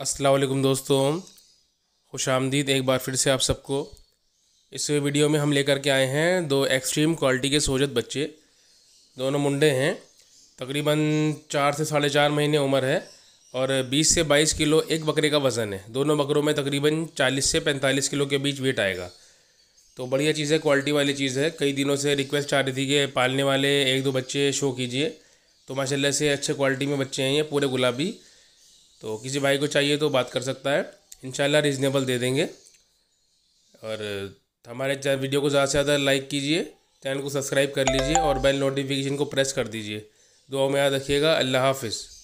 असलकम दोस्तों खुश आमदीद एक बार फिर से आप सबको इस वीडियो में हम लेकर के आए हैं दो एक्सट्रीम क्वालिटी के सोजत बच्चे दोनों मुंडे हैं तकरीबन चार से साढ़े चार महीने उम्र है और 20 से 22 किलो एक बकरे का वज़न है दोनों बकरों में तकरीबन 40 से 45 किलो के बीच वेट आएगा तो बढ़िया चीज़ है क्वालिटी वाली चीज़ है कई दिनों से रिक्वेस्ट आ रही थी कि पालने वाले एक दो बच्चे शो कीजिए तो माशाला से अच्छे क्वालिटी में बच्चे हैं ये पूरे गुलाबी तो किसी भाई को चाहिए तो बात कर सकता है इन रीज़नेबल दे देंगे और हमारे वीडियो को ज़्यादा से ज़्यादा लाइक कीजिए चैनल को सब्सक्राइब कर लीजिए और बेल नोटिफिकेशन को प्रेस कर दीजिए दुआ में याद रखिएगा अल्लाह हाफिज़